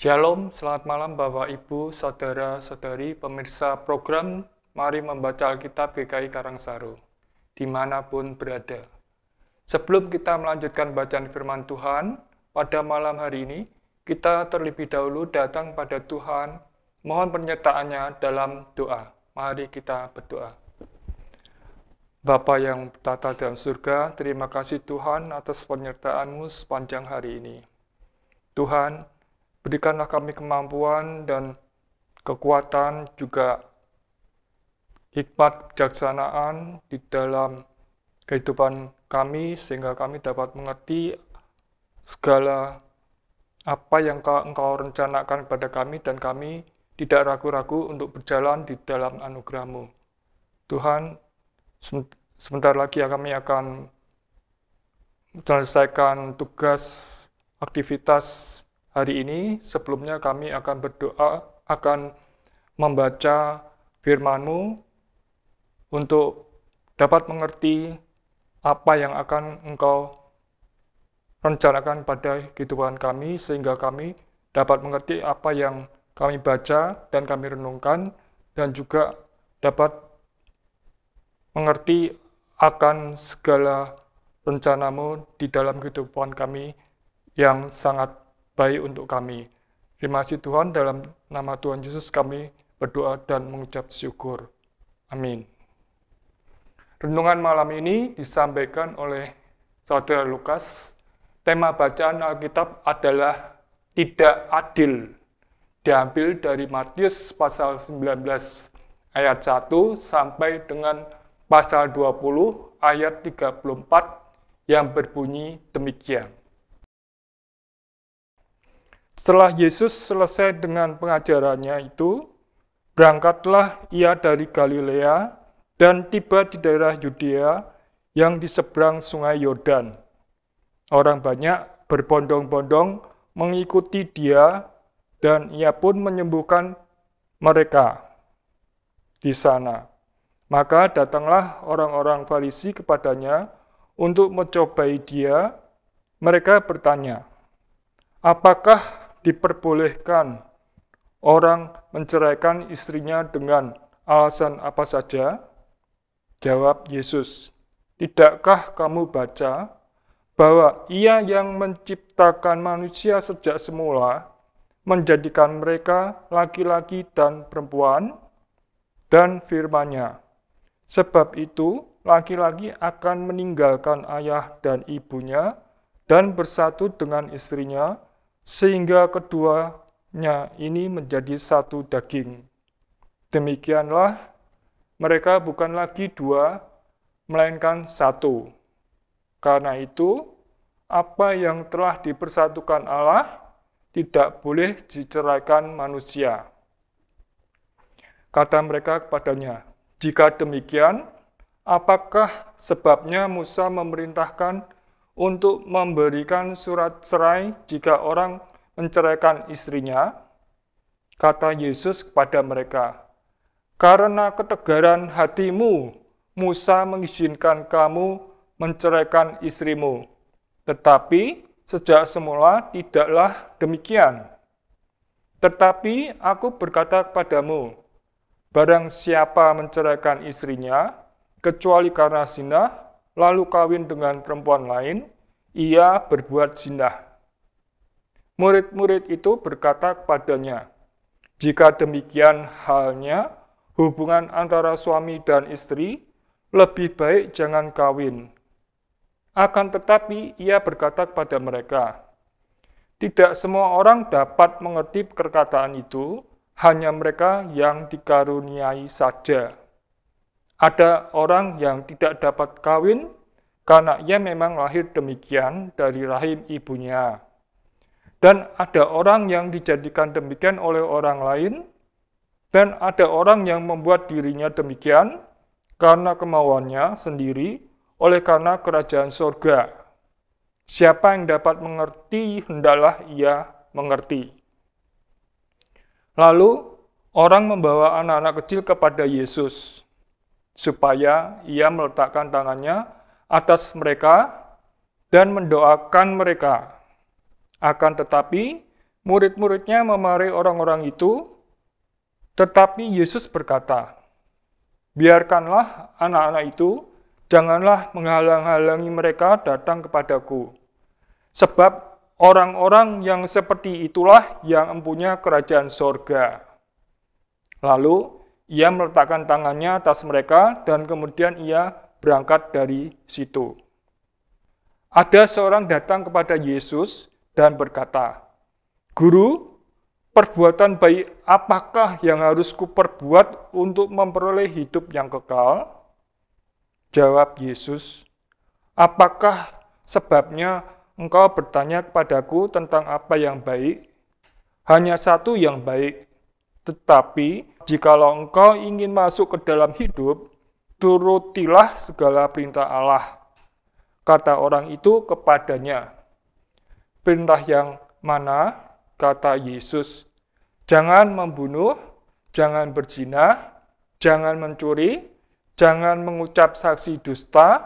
Shalom, selamat malam Bapak Ibu, Saudara-saudari, pemirsa program Mari Membaca Alkitab GKI Karangsaru, dimanapun berada. Sebelum kita melanjutkan bacaan firman Tuhan, pada malam hari ini, kita terlebih dahulu datang pada Tuhan, mohon pernyataannya dalam doa. Mari kita berdoa. Bapa yang tata dalam surga, terima kasih Tuhan atas penyertaanmu sepanjang hari ini. Tuhan, Berikanlah kami kemampuan dan kekuatan juga hikmat kebijaksanaan di dalam kehidupan kami sehingga kami dapat mengerti segala apa yang engkau rencanakan pada kami dan kami tidak ragu-ragu untuk berjalan di dalam anugerahmu. Tuhan, sebentar lagi ya kami akan menyelesaikan tugas aktivitas hari ini sebelumnya kami akan berdoa akan membaca firman-Mu untuk dapat mengerti apa yang akan Engkau rencanakan pada kehidupan kami sehingga kami dapat mengerti apa yang kami baca dan kami renungkan dan juga dapat mengerti akan segala rencanamu di dalam kehidupan kami yang sangat baik untuk kami. Terima kasih Tuhan, dalam nama Tuhan Yesus kami berdoa dan mengucap syukur. Amin. Renungan malam ini disampaikan oleh Saudara Lukas. Tema bacaan Alkitab adalah tidak adil. Diambil dari Matius pasal 19 ayat 1 sampai dengan pasal 20 ayat 34 yang berbunyi demikian. Setelah Yesus selesai dengan pengajarannya itu, berangkatlah ia dari Galilea dan tiba di daerah Yudea yang di seberang sungai Yordan. Orang banyak berbondong-bondong mengikuti dia dan ia pun menyembuhkan mereka di sana. Maka datanglah orang-orang Farisi kepadanya untuk mencobai dia. Mereka bertanya, "Apakah diperbolehkan orang menceraikan istrinya dengan alasan apa saja? Jawab Yesus, Tidakkah kamu baca bahwa ia yang menciptakan manusia sejak semula menjadikan mereka laki-laki dan perempuan dan firmannya. Sebab itu, laki-laki akan meninggalkan ayah dan ibunya dan bersatu dengan istrinya, sehingga keduanya ini menjadi satu daging. Demikianlah mereka bukan lagi dua, melainkan satu. Karena itu, apa yang telah dipersatukan Allah tidak boleh diceraikan manusia. Kata mereka kepadanya, "Jika demikian, apakah sebabnya Musa memerintahkan?" untuk memberikan surat cerai jika orang menceraikan istrinya, kata Yesus kepada mereka, "Karena ketegaran hatimu, Musa mengizinkan kamu menceraikan istrimu, tetapi sejak semula tidaklah demikian. Tetapi aku berkata kepadamu, barang siapa menceraikan istrinya, kecuali karena sinah, lalu kawin dengan perempuan lain, ia berbuat zina. Murid-murid itu berkata kepadanya, "Jika demikian halnya, hubungan antara suami dan istri lebih baik jangan kawin." Akan tetapi, ia berkata kepada mereka, "Tidak semua orang dapat mengerti perkataan itu, hanya mereka yang dikaruniai saja." Ada orang yang tidak dapat kawin karena ia memang lahir demikian dari rahim ibunya. Dan ada orang yang dijadikan demikian oleh orang lain, dan ada orang yang membuat dirinya demikian karena kemauannya sendiri oleh karena kerajaan sorga. Siapa yang dapat mengerti, hendaklah ia mengerti. Lalu, orang membawa anak-anak kecil kepada Yesus, supaya ia meletakkan tangannya atas mereka dan mendoakan mereka. Akan tetapi, murid-muridnya memarahi orang-orang itu, tetapi Yesus berkata, Biarkanlah anak-anak itu, janganlah menghalang-halangi mereka datang kepadaku. Sebab orang-orang yang seperti itulah yang empunya kerajaan sorga. Lalu, ia meletakkan tangannya atas mereka dan kemudian ia berangkat dari situ. Ada seorang datang kepada Yesus dan berkata, Guru, perbuatan baik apakah yang harus kuperbuat untuk memperoleh hidup yang kekal? Jawab Yesus, apakah sebabnya engkau bertanya kepadaku tentang apa yang baik? Hanya satu yang baik. Tetapi, jikalau engkau ingin masuk ke dalam hidup, Turutilah segala perintah Allah. Kata orang itu kepadanya. Perintah yang mana? Kata Yesus. Jangan membunuh, jangan berzina, jangan mencuri, jangan mengucap saksi dusta,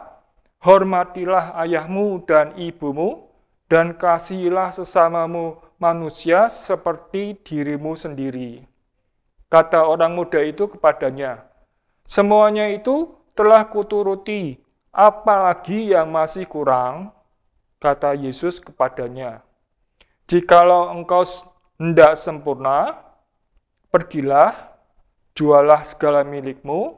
hormatilah ayahmu dan ibumu, dan kasihilah sesamamu manusia seperti dirimu sendiri. Kata orang muda itu kepadanya, Semuanya itu telah kuturuti, apalagi yang masih kurang, kata Yesus kepadanya. Jikalau engkau hendak sempurna, pergilah, jualah segala milikmu,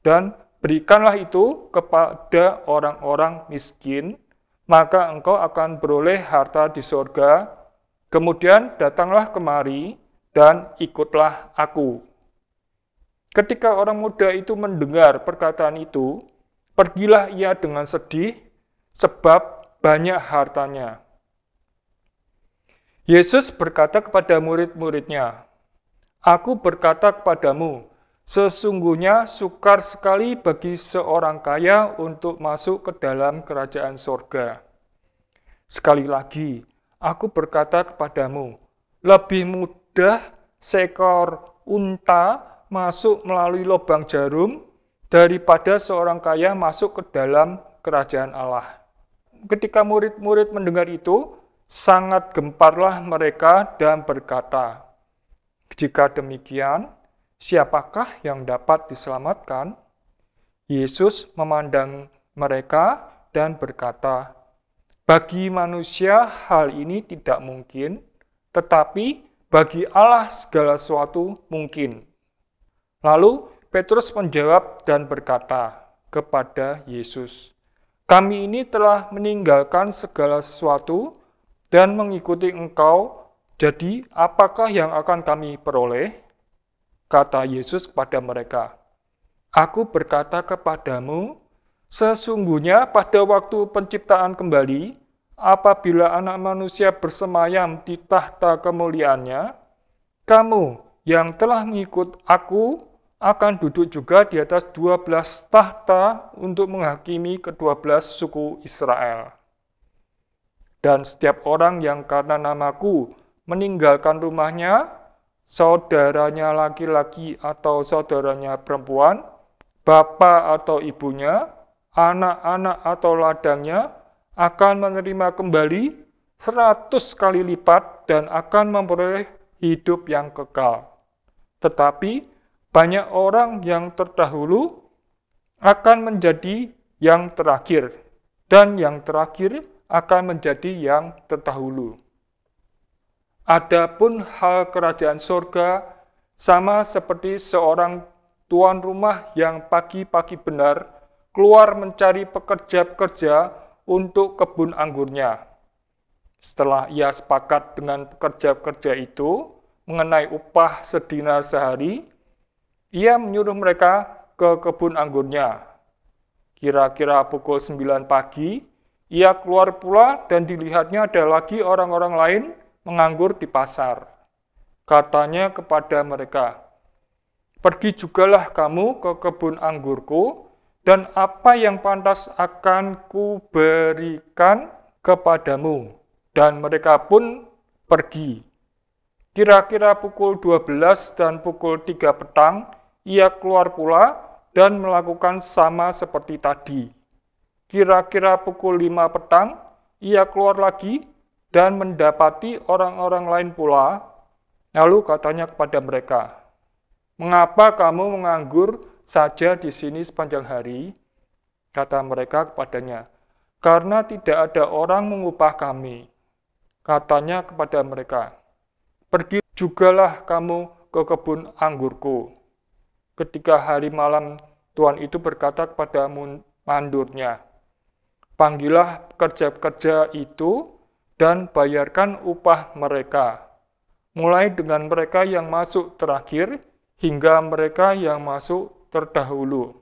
dan berikanlah itu kepada orang-orang miskin, maka engkau akan beroleh harta di sorga. Kemudian datanglah kemari dan ikutlah aku.' Ketika orang muda itu mendengar perkataan itu, pergilah ia dengan sedih sebab banyak hartanya. Yesus berkata kepada murid-muridnya, Aku berkata kepadamu, sesungguhnya sukar sekali bagi seorang kaya untuk masuk ke dalam kerajaan sorga. Sekali lagi, aku berkata kepadamu, lebih mudah seekor unta masuk melalui lubang jarum daripada seorang kaya masuk ke dalam kerajaan Allah. Ketika murid-murid mendengar itu, sangat gemparlah mereka dan berkata, "Jika demikian, siapakah yang dapat diselamatkan?" Yesus memandang mereka dan berkata, "Bagi manusia hal ini tidak mungkin, tetapi bagi Allah segala sesuatu mungkin." Lalu Petrus menjawab dan berkata kepada Yesus, "Kami ini telah meninggalkan segala sesuatu dan mengikuti Engkau. Jadi, apakah yang akan kami peroleh?" Kata Yesus kepada mereka, "Aku berkata kepadamu, sesungguhnya pada waktu penciptaan kembali, apabila Anak Manusia bersemayam di tahta kemuliaannya, kamu yang telah mengikut Aku akan duduk juga di atas 12 tahta untuk menghakimi ke-12 suku Israel. Dan setiap orang yang karena namaku meninggalkan rumahnya, saudaranya laki-laki atau saudaranya perempuan, bapak atau ibunya, anak-anak atau ladangnya, akan menerima kembali seratus kali lipat dan akan memperoleh hidup yang kekal. Tetapi banyak orang yang terdahulu akan menjadi yang terakhir, dan yang terakhir akan menjadi yang terdahulu. Adapun hal kerajaan sorga sama seperti seorang tuan rumah yang pagi-pagi benar keluar mencari pekerja-pekerja untuk kebun anggurnya. Setelah ia sepakat dengan pekerja-pekerja itu mengenai upah sedinar sehari, ia menyuruh mereka ke kebun anggurnya. Kira-kira pukul 9 pagi, ia keluar pula dan dilihatnya ada lagi orang-orang lain menganggur di pasar. Katanya kepada mereka, Pergi jugalah kamu ke kebun anggurku, dan apa yang pantas akan kuberikan kepadamu. Dan mereka pun pergi. Kira-kira pukul 12 dan pukul 3 petang, ia keluar pula dan melakukan sama seperti tadi. Kira-kira pukul 5 petang, ia keluar lagi dan mendapati orang-orang lain pula. Lalu katanya kepada mereka, "Mengapa kamu menganggur saja di sini sepanjang hari?" Kata mereka kepadanya, "Karena tidak ada orang mengupah kami." Katanya kepada mereka, "Pergi jugalah kamu ke kebun anggurku." ketika hari malam Tuhan itu berkata kepada mandurnya, Panggillah kerja-kerja itu dan bayarkan upah mereka, mulai dengan mereka yang masuk terakhir hingga mereka yang masuk terdahulu.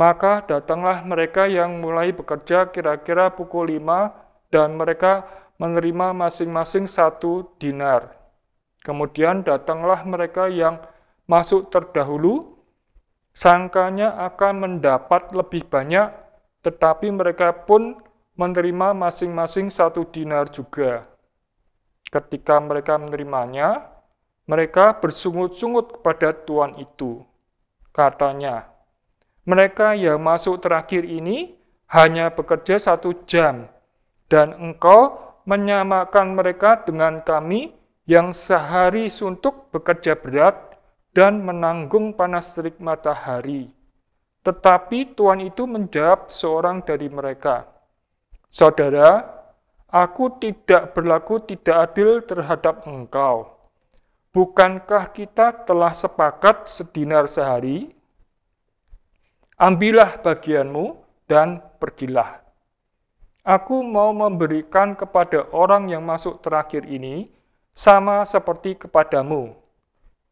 Maka datanglah mereka yang mulai bekerja kira-kira pukul lima dan mereka menerima masing-masing satu dinar. Kemudian datanglah mereka yang masuk terdahulu, sangkanya akan mendapat lebih banyak, tetapi mereka pun menerima masing-masing satu dinar juga. Ketika mereka menerimanya, mereka bersungut-sungut kepada tuan itu. Katanya, mereka yang masuk terakhir ini hanya bekerja satu jam, dan engkau menyamakan mereka dengan kami yang sehari suntuk bekerja berat dan menanggung panas terik matahari. Tetapi Tuhan itu menjawab seorang dari mereka, Saudara, aku tidak berlaku tidak adil terhadap engkau. Bukankah kita telah sepakat sedinar sehari? Ambillah bagianmu dan pergilah. Aku mau memberikan kepada orang yang masuk terakhir ini sama seperti kepadamu.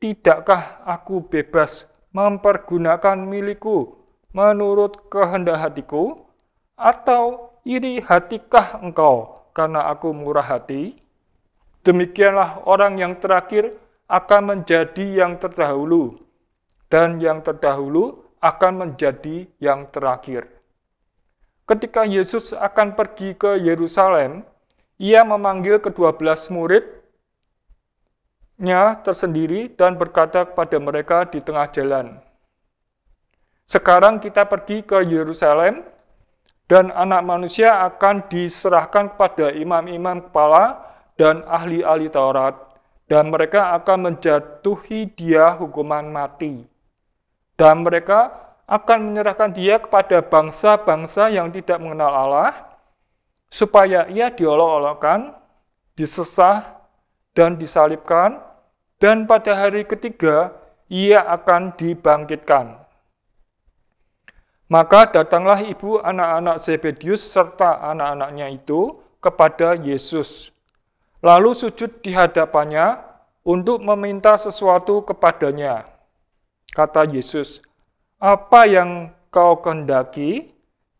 Tidakkah aku bebas mempergunakan milikku menurut kehendak hatiku? Atau iri hatikah engkau karena aku murah hati? Demikianlah orang yang terakhir akan menjadi yang terdahulu, dan yang terdahulu akan menjadi yang terakhir. Ketika Yesus akan pergi ke Yerusalem, ia memanggil kedua belas murid nya tersendiri dan berkata kepada mereka di tengah jalan, "Sekarang kita pergi ke Yerusalem, dan Anak Manusia akan diserahkan kepada imam-imam kepala dan ahli-ahli Taurat, dan mereka akan menjatuhi dia hukuman mati, dan mereka akan menyerahkan dia kepada bangsa-bangsa yang tidak mengenal Allah, supaya ia diolok-olokkan, disesah, dan disalibkan, dan pada hari ketiga ia akan dibangkitkan. Maka datanglah ibu anak-anak Zebedius serta anak-anaknya itu kepada Yesus. Lalu sujud di hadapannya untuk meminta sesuatu kepadanya. Kata Yesus, "Apa yang kau kendaki?"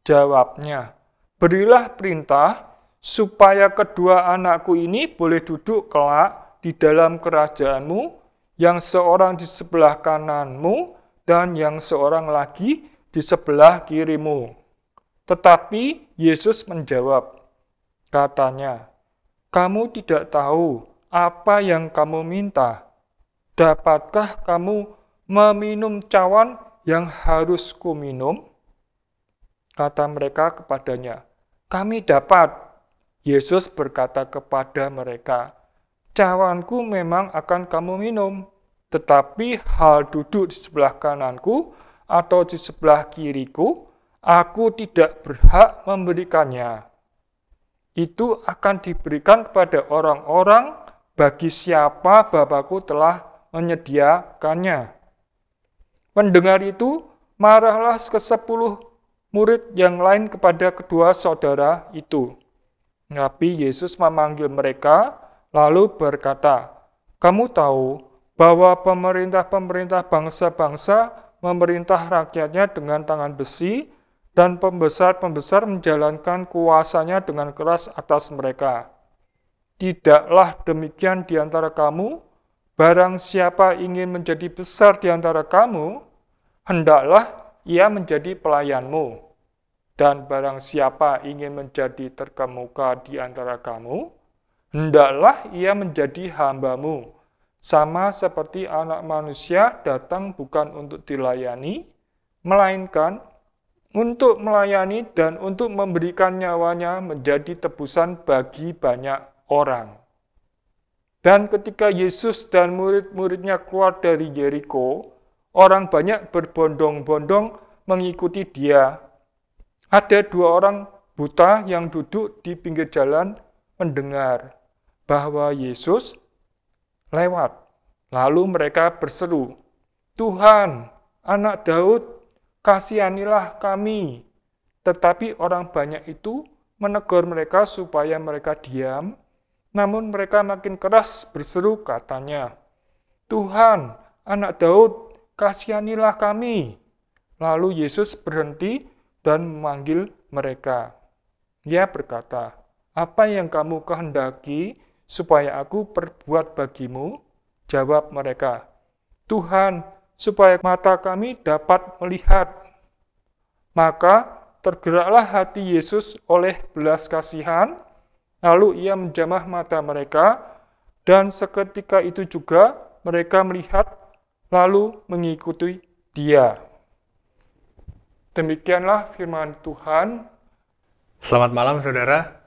Jawabnya, "Berilah perintah supaya kedua anakku ini boleh duduk kelak di dalam kerajaanmu, yang seorang di sebelah kananmu dan yang seorang lagi di sebelah kirimu. Tetapi Yesus menjawab, katanya, kamu tidak tahu apa yang kamu minta. Dapatkah kamu meminum cawan yang harus kuminum? Kata mereka kepadanya, kami dapat. Yesus berkata kepada mereka, "Cawanku memang akan kamu minum, tetapi hal duduk di sebelah kananku atau di sebelah kiriku, aku tidak berhak memberikannya. Itu akan diberikan kepada orang-orang bagi siapa Bapakku telah menyediakannya." Mendengar itu, marahlah ke sepuluh murid yang lain kepada kedua saudara itu Nabi Yesus memanggil mereka, lalu berkata, "Kamu tahu bahwa pemerintah-pemerintah bangsa-bangsa memerintah rakyatnya dengan tangan besi, dan pembesar-pembesar menjalankan kuasanya dengan keras atas mereka. Tidaklah demikian di antara kamu, barang siapa ingin menjadi besar di antara kamu, hendaklah ia menjadi pelayanmu." Dan barang siapa ingin menjadi terkemuka di antara kamu, hendaklah ia menjadi hambamu, sama seperti anak manusia datang bukan untuk dilayani, melainkan untuk melayani dan untuk memberikan nyawanya menjadi tebusan bagi banyak orang. Dan ketika Yesus dan murid-muridnya keluar dari Jericho, orang banyak berbondong-bondong mengikuti dia ada dua orang buta yang duduk di pinggir jalan mendengar bahwa Yesus lewat. Lalu mereka berseru, Tuhan, anak Daud, kasihanilah kami. Tetapi orang banyak itu menegur mereka supaya mereka diam, namun mereka makin keras berseru katanya, Tuhan, anak Daud, kasihanilah kami. Lalu Yesus berhenti dan memanggil mereka. Ia berkata, apa yang kamu kehendaki supaya aku perbuat bagimu? Jawab mereka, Tuhan, supaya mata kami dapat melihat. Maka tergeraklah hati Yesus oleh belas kasihan, lalu ia menjamah mata mereka, dan seketika itu juga mereka melihat, lalu mengikuti dia. Demikianlah firman Tuhan. Selamat malam saudara.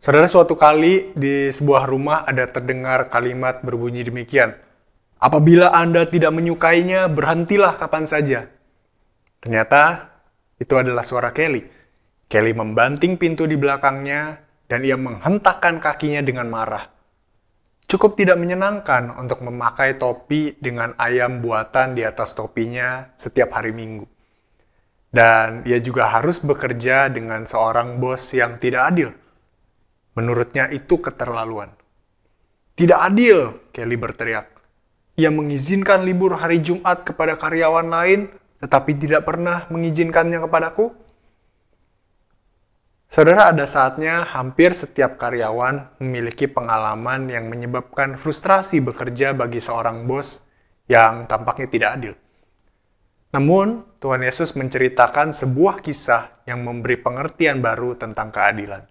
Saudara suatu kali di sebuah rumah ada terdengar kalimat berbunyi demikian. Apabila Anda tidak menyukainya, berhentilah kapan saja. Ternyata itu adalah suara Kelly. Kelly membanting pintu di belakangnya dan ia menghentakkan kakinya dengan marah. Cukup tidak menyenangkan untuk memakai topi dengan ayam buatan di atas topinya setiap hari Minggu. Dan ia juga harus bekerja dengan seorang bos yang tidak adil. Menurutnya itu keterlaluan. Tidak adil, Kelly berteriak. Ia mengizinkan libur hari Jumat kepada karyawan lain, tetapi tidak pernah mengizinkannya kepadaku. Saudara, ada saatnya hampir setiap karyawan memiliki pengalaman yang menyebabkan frustrasi bekerja bagi seorang bos yang tampaknya tidak adil. Namun, Tuhan Yesus menceritakan sebuah kisah yang memberi pengertian baru tentang keadilan.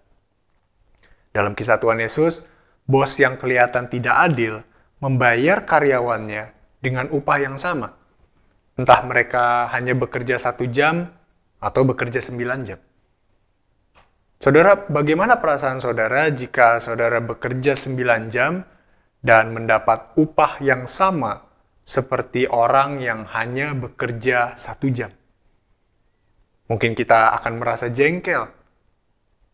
Dalam kisah Tuhan Yesus, bos yang kelihatan tidak adil membayar karyawannya dengan upah yang sama. Entah mereka hanya bekerja satu jam atau bekerja sembilan jam. Saudara, bagaimana perasaan saudara jika saudara bekerja sembilan jam dan mendapat upah yang sama seperti orang yang hanya bekerja satu jam. Mungkin kita akan merasa jengkel.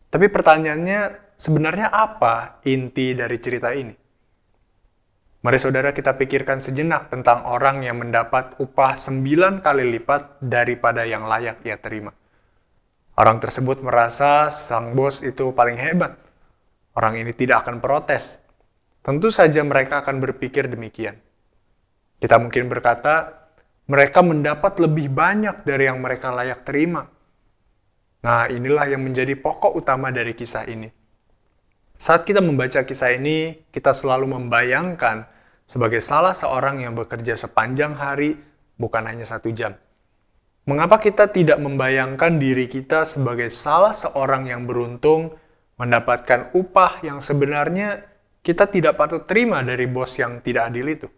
Tapi pertanyaannya, sebenarnya apa inti dari cerita ini? Mari saudara kita pikirkan sejenak tentang orang yang mendapat upah sembilan kali lipat daripada yang layak ia terima. Orang tersebut merasa sang bos itu paling hebat. Orang ini tidak akan protes. Tentu saja mereka akan berpikir demikian. Kita mungkin berkata, mereka mendapat lebih banyak dari yang mereka layak terima. Nah, inilah yang menjadi pokok utama dari kisah ini. Saat kita membaca kisah ini, kita selalu membayangkan sebagai salah seorang yang bekerja sepanjang hari, bukan hanya satu jam. Mengapa kita tidak membayangkan diri kita sebagai salah seorang yang beruntung mendapatkan upah yang sebenarnya kita tidak patut terima dari bos yang tidak adil itu?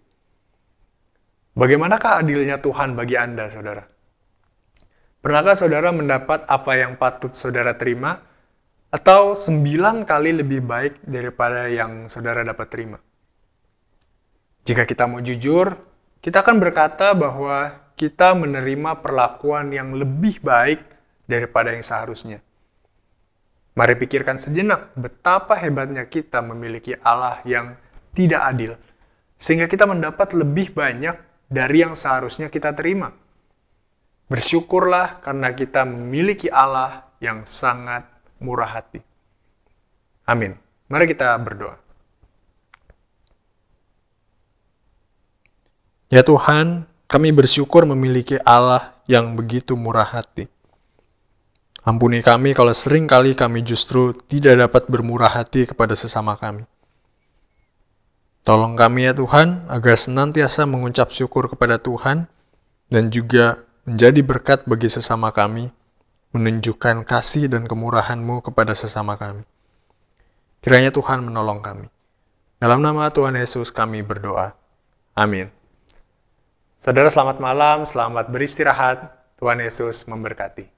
Bagaimanakah adilnya Tuhan bagi Anda, saudara? Pernahkah saudara mendapat apa yang patut saudara terima, atau sembilan kali lebih baik daripada yang saudara dapat terima? Jika kita mau jujur, kita akan berkata bahwa kita menerima perlakuan yang lebih baik daripada yang seharusnya. Mari pikirkan sejenak betapa hebatnya kita memiliki Allah yang tidak adil, sehingga kita mendapat lebih banyak dari yang seharusnya kita terima. Bersyukurlah karena kita memiliki Allah yang sangat murah hati. Amin. Mari kita berdoa. Ya Tuhan, kami bersyukur memiliki Allah yang begitu murah hati. Ampuni kami kalau sering kali kami justru tidak dapat bermurah hati kepada sesama kami. Tolong kami ya Tuhan, agar senantiasa mengucap syukur kepada Tuhan dan juga menjadi berkat bagi sesama kami, menunjukkan kasih dan kemurahan-Mu kepada sesama kami. Kiranya Tuhan menolong kami. Dalam nama Tuhan Yesus kami berdoa. Amin. Saudara selamat malam, selamat beristirahat. Tuhan Yesus memberkati.